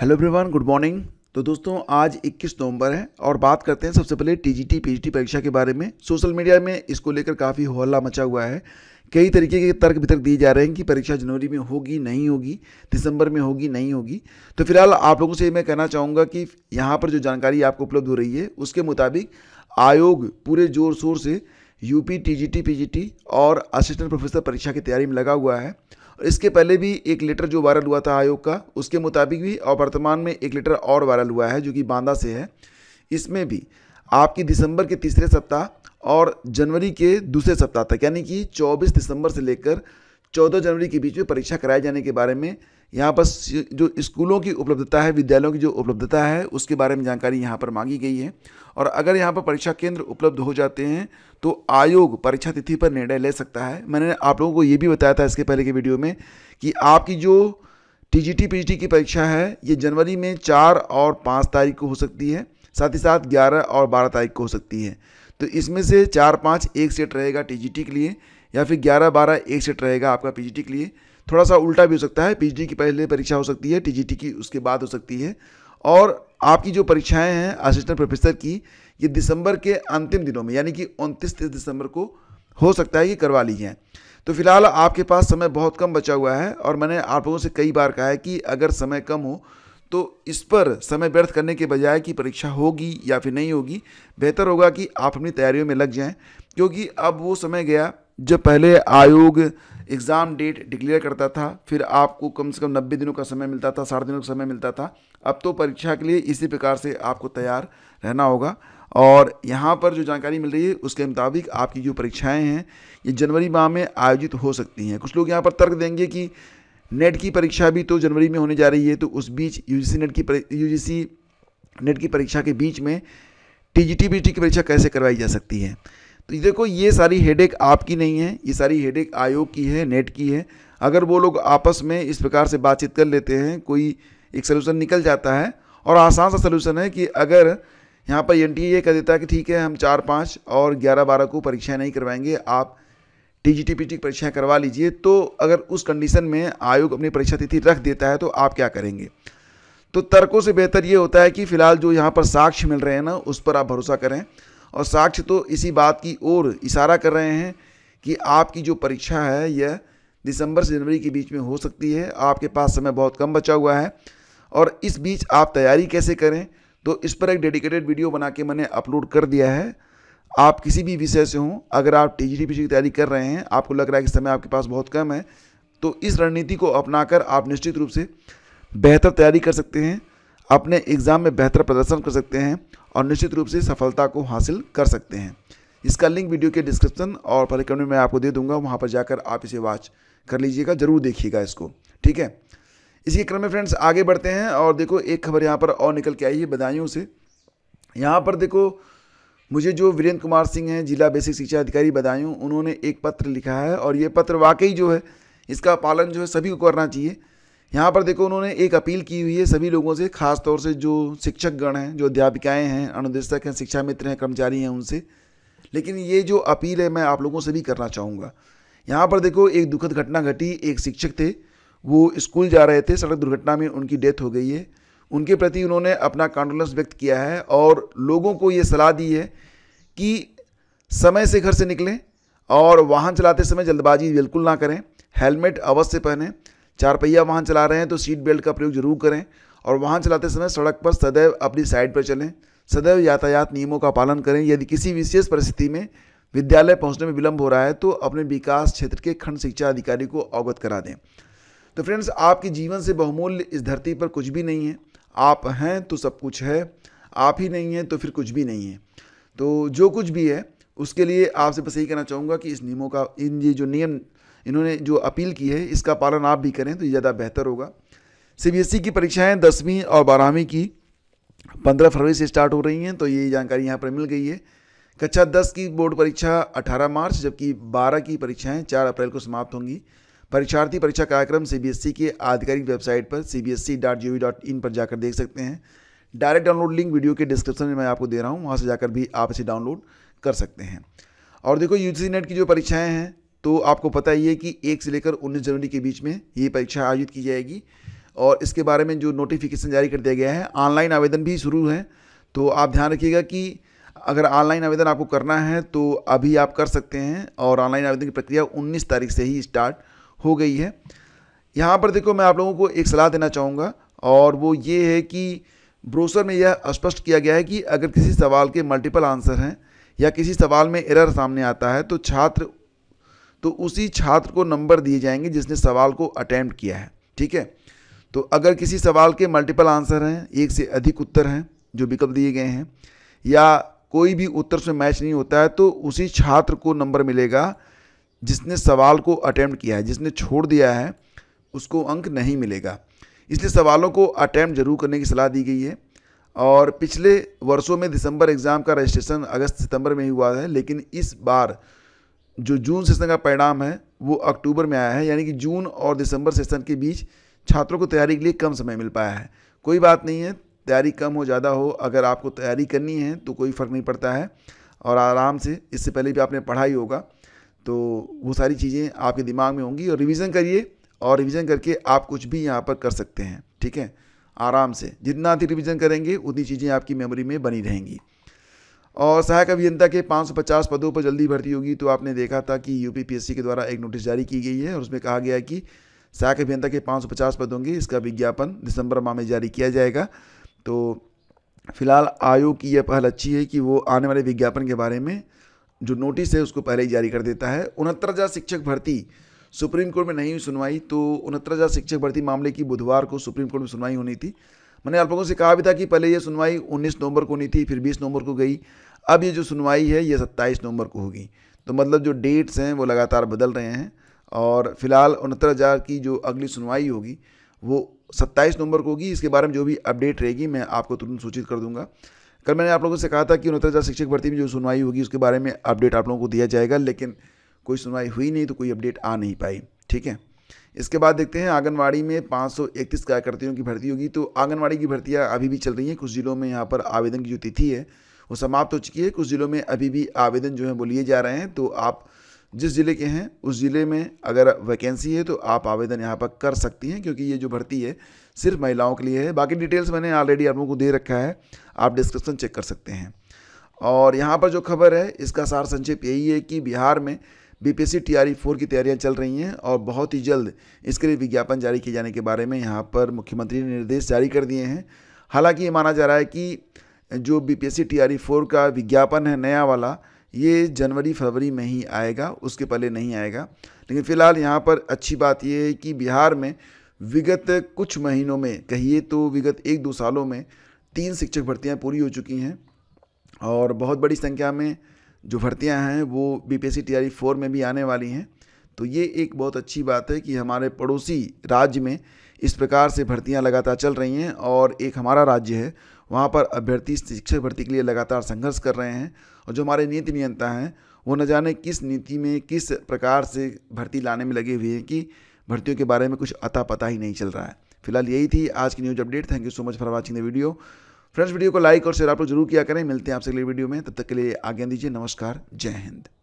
hello everyone good morning तो दोस्तों आज 21 नवंबर है और बात करते हैं सबसे पहले टीजीटी पीजीटी परीक्षा के बारे में सोशल मीडिया में इसको लेकर काफ़ी हल्ला मचा हुआ है कई तरीके के तर्क वितर्क दिए जा रहे हैं कि परीक्षा जनवरी में होगी नहीं होगी दिसंबर में होगी नहीं होगी तो फिलहाल आप लोगों से मैं कहना चाहूँगा कि यहाँ पर जो जानकारी आपको उपलब्ध हो रही है उसके मुताबिक आयोग पूरे जोर शोर से यूपी टी जी और असिस्टेंट प्रोफेसर परीक्षा की तैयारी में लगा हुआ है इसके पहले भी एक लेटर जो वायरल हुआ था आयोग का उसके मुताबिक भी और वर्तमान में एक लेटर और वायरल हुआ है जो कि बांदा से है इसमें भी आपकी दिसंबर के तीसरे सप्ताह और जनवरी के दूसरे सप्ताह तक यानी कि 24 दिसंबर से लेकर चौदह जनवरी के बीच में परीक्षा कराए जाने के बारे में यहाँ पर जो स्कूलों की उपलब्धता है विद्यालयों की जो उपलब्धता है उसके बारे में जानकारी यहाँ पर मांगी गई है और अगर यहाँ पर परीक्षा केंद्र उपलब्ध हो जाते हैं तो आयोग परीक्षा तिथि पर निर्णय ले सकता है मैंने आप लोगों को ये भी बताया था इसके पहले के वीडियो में कि आपकी जो टी जी की परीक्षा है ये जनवरी में चार और पाँच तारीख को हो सकती है साथ ही साथ ग्यारह और बारह तारीख को हो सकती है तो इसमें से चार पाँच एक सेट रहेगा टी के लिए या फिर ग्यारह बारह एक सेट रहेगा आपका पी के लिए थोड़ा सा उल्टा भी हो सकता है पी की पहले परीक्षा हो सकती है टी की उसके बाद हो सकती है और आपकी जो परीक्षाएं हैं असिस्टेंट प्रोफेसर की ये दिसंबर के अंतिम दिनों में यानी कि उनतीस तीस दिसंबर को हो सकता है कि करवा ली जाएँ तो फिलहाल आपके पास समय बहुत कम बचा हुआ है और मैंने आप लोगों से कई बार कहा है कि अगर समय कम हो तो इस पर समय व्यर्थ करने के बजाय कि परीक्षा होगी या फिर नहीं होगी बेहतर होगा कि आप अपनी तैयारियों में लग जाएं क्योंकि अब वो समय गया जब पहले आयोग एग्ज़ाम डेट डिक्लेयर करता था फिर आपको कम से कम नब्बे दिनों का समय मिलता था साठ दिनों का समय मिलता था अब तो परीक्षा के लिए इसी प्रकार से आपको तैयार रहना होगा और यहाँ पर जो जानकारी मिल रही है उसके मुताबिक आपकी जो परीक्षाएं हैं ये जनवरी माह में आयोजित हो सकती हैं कुछ लोग यहाँ पर तर्क देंगे कि नेट की परीक्षा भी तो जनवरी में होने जा रही है तो उस बीच यू नेट की यू नेट की परीक्षा के बीच में टी जी की परीक्षा कैसे करवाई जा सकती है तो देखो ये सारी हेडेक आपकी नहीं है ये सारी हेडेक आयोग की है नेट की है अगर वो लोग आपस में इस प्रकार से बातचीत कर लेते हैं कोई एक सलूशन निकल जाता है और आसान सा सलूशन है कि अगर यहाँ पर एन ये कह देता है कि ठीक है हम चार पाँच और ग्यारह बारह को परीक्षाएँ नहीं करवाएंगे आप T G T P T परीक्षाएँ करवा लीजिए तो अगर उस कंडीशन में आयोग अपनी परीक्षा तिथि रख देता है तो आप क्या करेंगे तो तर्कों से बेहतर ये होता है कि फ़िलहाल जो यहाँ पर साक्ष्य मिल रहे हैं ना उस पर आप भरोसा करें और साक्ष्य तो इसी बात की ओर इशारा कर रहे हैं कि आपकी जो परीक्षा है यह दिसंबर से जनवरी के बीच में हो सकती है आपके पास समय बहुत कम बचा हुआ है और इस बीच आप तैयारी कैसे करें तो इस पर एक डेडिकेटेड वीडियो बना के मैंने अपलोड कर दिया है आप किसी भी विषय से हों अगर आप टी जी की तैयारी कर रहे हैं आपको लग रहा है कि समय आपके पास बहुत कम है तो इस रणनीति को अपनाकर आप निश्चित रूप से बेहतर तैयारी कर सकते हैं अपने एग्ज़ाम में बेहतर प्रदर्शन कर सकते हैं और निश्चित रूप से सफलता को हासिल कर सकते हैं इसका लिंक वीडियो के डिस्क्रिप्शन और परिक्रम में मैं आपको दे दूंगा वहाँ पर जाकर आप इसे वॉच कर लीजिएगा ज़रूर देखिएगा इसको ठीक है इसी क्रम में फ्रेंड्स आगे बढ़ते हैं और देखो एक खबर यहाँ पर और निकल के आई है बदायूँ से यहाँ पर देखो मुझे जो वीरेंद्र कुमार सिंह हैं जिला बेसिक शिक्षा अधिकारी बदायूं उन्होंने एक पत्र लिखा है और ये पत्र वाकई जो है इसका पालन जो है सभी को करना चाहिए यहाँ पर देखो उन्होंने एक अपील की हुई है सभी लोगों से खास तौर से जो शिक्षक गण हैं जो अध्यापिकाएँ हैं अनुदेशक हैं शिक्षा मित्र हैं कर्मचारी हैं उनसे लेकिन ये जो अपील है मैं आप लोगों से भी करना चाहूँगा यहाँ पर देखो एक दुखद घटना घटी एक शिक्षक थे वो स्कूल जा रहे थे सड़क दुर्घटना में उनकी डेथ हो गई है उनके प्रति उन्होंने अपना कॉन्डोलेंस व्यक्त किया है और लोगों को ये सलाह दी है कि समय से घर से निकलें और वाहन चलाते समय जल्दबाजी बिल्कुल ना करें हेलमेट अवश्य पहनें चार पहिया वाहन चला रहे हैं तो सीट बेल्ट का प्रयोग जरूर करें और वाहन चलाते समय सड़क पर सदैव अपनी साइड पर चलें सदैव यातायात नियमों का पालन करें यदि किसी विशेष परिस्थिति में विद्यालय पहुंचने में विलंब हो रहा है तो अपने विकास क्षेत्र के खंड शिक्षा अधिकारी को अवगत करा दें तो फ्रेंड्स आपके जीवन से बहुमूल्य इस धरती पर कुछ भी नहीं है आप हैं तो सब कुछ है आप ही नहीं हैं तो फिर कुछ भी नहीं है तो जो कुछ भी है उसके लिए आपसे बस यही कहना चाहूँगा कि इस नियमों का इन ये जो नियम इन्होंने जो अपील की है इसका पालन आप भी करें तो ज़्यादा बेहतर होगा सीबीएसई e की परीक्षाएं दसवीं और बारहवीं की पंद्रह फरवरी से स्टार्ट हो रही हैं तो ये जानकारी यहाँ पर मिल गई है कक्षा दस की बोर्ड परीक्षा अठारह मार्च जबकि बारह की परीक्षाएँ चार अप्रैल को समाप्त होंगी परीक्षार्थी परीक्षा कार्यक्रम सीबीएसई e के आधिकारिक वेबसाइट पर C B S C dot G O dot in पर जाकर देख सकते हैं डायरेक्ट डाउनलोड लिंक वीडियो के डिस्क्रिप्शन में मैं आपको दे रहा हूँ वहाँ से जाकर भी आप इसे डाउनलोड कर सकते हैं और देखो यू नेट की जो परीक्षाएँ हैं तो आपको पता ही है कि एक से लेकर उन्नीस जनवरी के बीच में ये परीक्षा आयोजित की जाएगी और इसके बारे में जो नोटिफिकेशन जारी कर दिया गया है ऑनलाइन आवेदन भी शुरू है तो आप ध्यान रखिएगा कि अगर ऑनलाइन आवेदन आपको करना है तो अभी आप कर सकते हैं और ऑनलाइन आवेदन की प्रक्रिया 19 तारीख से ही स्टार्ट हो गई है यहाँ पर देखो मैं आप लोगों को एक सलाह देना चाहूँगा और वो ये है कि ब्रोसर में यह स्पष्ट किया गया है कि अगर किसी सवाल के मल्टीपल आंसर हैं या किसी सवाल में एरर सामने आता है तो छात्र तो उसी छात्र को नंबर दिए जाएंगे जिसने सवाल को अटैम्प्ट किया है ठीक है तो अगर किसी सवाल के मल्टीपल आंसर हैं एक से अधिक उत्तर हैं जो विकल्प दिए गए हैं या कोई भी उत्तर से मैच नहीं होता है तो उसी छात्र को नंबर मिलेगा जिसने सवाल को अटैम्प्ट किया है जिसने छोड़ दिया है उसको अंक नहीं मिलेगा इसलिए सवालों को अटैम्प्ट जरूर करने की सलाह दी गई है और पिछले वर्षों में दिसंबर एग्ज़ाम का रजिस्ट्रेशन अगस्त सितंबर में ही हुआ है लेकिन इस बार जो जून सेशन का परिणाम है वो अक्टूबर में आया है यानी कि जून और दिसंबर सेशन के बीच छात्रों को तैयारी के लिए कम समय मिल पाया है कोई बात नहीं है तैयारी कम हो ज़्यादा हो अगर आपको तैयारी करनी है तो कोई फ़र्क नहीं पड़ता है और आराम से इससे पहले भी आपने पढ़ाई होगा तो वो सारी चीज़ें आपके दिमाग में होंगी और रिविज़न करिए और रिविज़न करके आप कुछ भी यहाँ पर कर सकते हैं ठीक है आराम से जितना अधिक रिविज़न करेंगे उतनी चीज़ें आपकी मेमोरी में बनी रहेंगी और सहायक अभियंता के 550 पदों पर जल्दी भर्ती होगी तो आपने देखा था कि यूपीपीएससी के द्वारा एक नोटिस जारी की गई है और उसमें कहा गया है कि सहायक अभियंता के 550 पद होंगे इसका विज्ञापन दिसंबर माह में जारी किया जाएगा तो फिलहाल आयोग की यह पहल अच्छी है कि वो आने वाले विज्ञापन के बारे में जो नोटिस है उसको पहले ही जारी कर देता है उनहत्तर हज़ार शिक्षक भर्ती सुप्रीम कोर्ट में नहीं सुनवाई तो उनहत्तर हज़ार शिक्षक भर्ती मामले की बुधवार को सुप्रीम कोर्ट में सुनवाई होनी थी मैंने आप लोगों से कहा भी था कि पहले ये सुनवाई 19 नवंबर को नहीं थी फिर 20 नवंबर को गई अब ये जो सुनवाई है ये 27 नवंबर को होगी तो मतलब जो डेट्स हैं वो लगातार बदल रहे हैं और फिलहाल उनहत्तर हज़ार की जो अगली सुनवाई होगी वो 27 नवंबर को होगी इसके बारे में जो भी अपडेट रहेगी मैं आपको तुरंत सूचित कर दूँगा कल मैंने आप लोगों से कहा था कि उनहत्तर हज़ार शिक्षक भर्ती में जो सुनवाई होगी उसके बारे में अपडेट आप लोगों को दिया जाएगा लेकिन कोई सुनवाई हुई नहीं तो कोई अपडेट आ नहीं पाई ठीक है इसके बाद देखते हैं आंगनवाड़ी में 531 कार्यकर्तियों की भर्ती होगी तो आंगनवाड़ी की भर्तियाँ अभी भी चल रही हैं कुछ ज़िलों में यहाँ पर आवेदन की जो तिथि है वो समाप्त हो चुकी है कुछ ज़िलों में अभी भी आवेदन जो है वो लिए जा रहे हैं तो आप जिस ज़िले के हैं उस ज़िले में अगर वैकेंसी है तो आप आवेदन यहाँ पर कर सकती हैं क्योंकि ये जो भर्ती है सिर्फ महिलाओं के लिए है बाकी डिटेल्स मैंने ऑलरेडी आप लोगों को दे रखा है आप डिस्क्रिप्शन चेक कर सकते हैं और यहाँ पर जो खबर है इसका सार संक्षेप यही है कि बिहार में बीपीएससी टीआरई फोर की तैयारियां चल रही हैं और बहुत ही जल्द इसके लिए विज्ञापन जारी किए जाने के बारे में यहाँ पर मुख्यमंत्री ने निर्देश जारी कर दिए हैं हालांकि ये माना जा रहा है कि जो बी पी एस का विज्ञापन है नया वाला ये जनवरी फरवरी में ही आएगा उसके पहले नहीं आएगा लेकिन फ़िलहाल यहाँ पर अच्छी बात ये है कि बिहार में विगत कुछ महीनों में कहिए तो विगत एक दो सालों में तीन शिक्षक भर्तियाँ पूरी हो चुकी हैं और बहुत बड़ी संख्या में जो भर्तियां हैं वो B P S C four में भी आने वाली हैं तो ये एक बहुत अच्छी बात है कि हमारे पड़ोसी राज्य में इस प्रकार से भर्तियां लगातार चल रही हैं और एक हमारा राज्य है वहाँ पर अभ्यर्थी शिक्षक भर्ती के लिए लगातार संघर्ष कर रहे हैं और जो हमारे नीति नियंता हैं वो न जाने किस नीति में किस प्रकार से भर्ती लाने में लगे हुए हैं कि भर्तियों के बारे में कुछ अता पता ही नहीं चल रहा है फिलहाल यही थी आज की news update thank you so much for watching the video friends video को लाइक और शेयर आप लोग जरूर किया करें मिलते हैं आपसे अगले वीडियो में तब तक के लिए आज्ञा दीजिए नमस्कार जय हिंद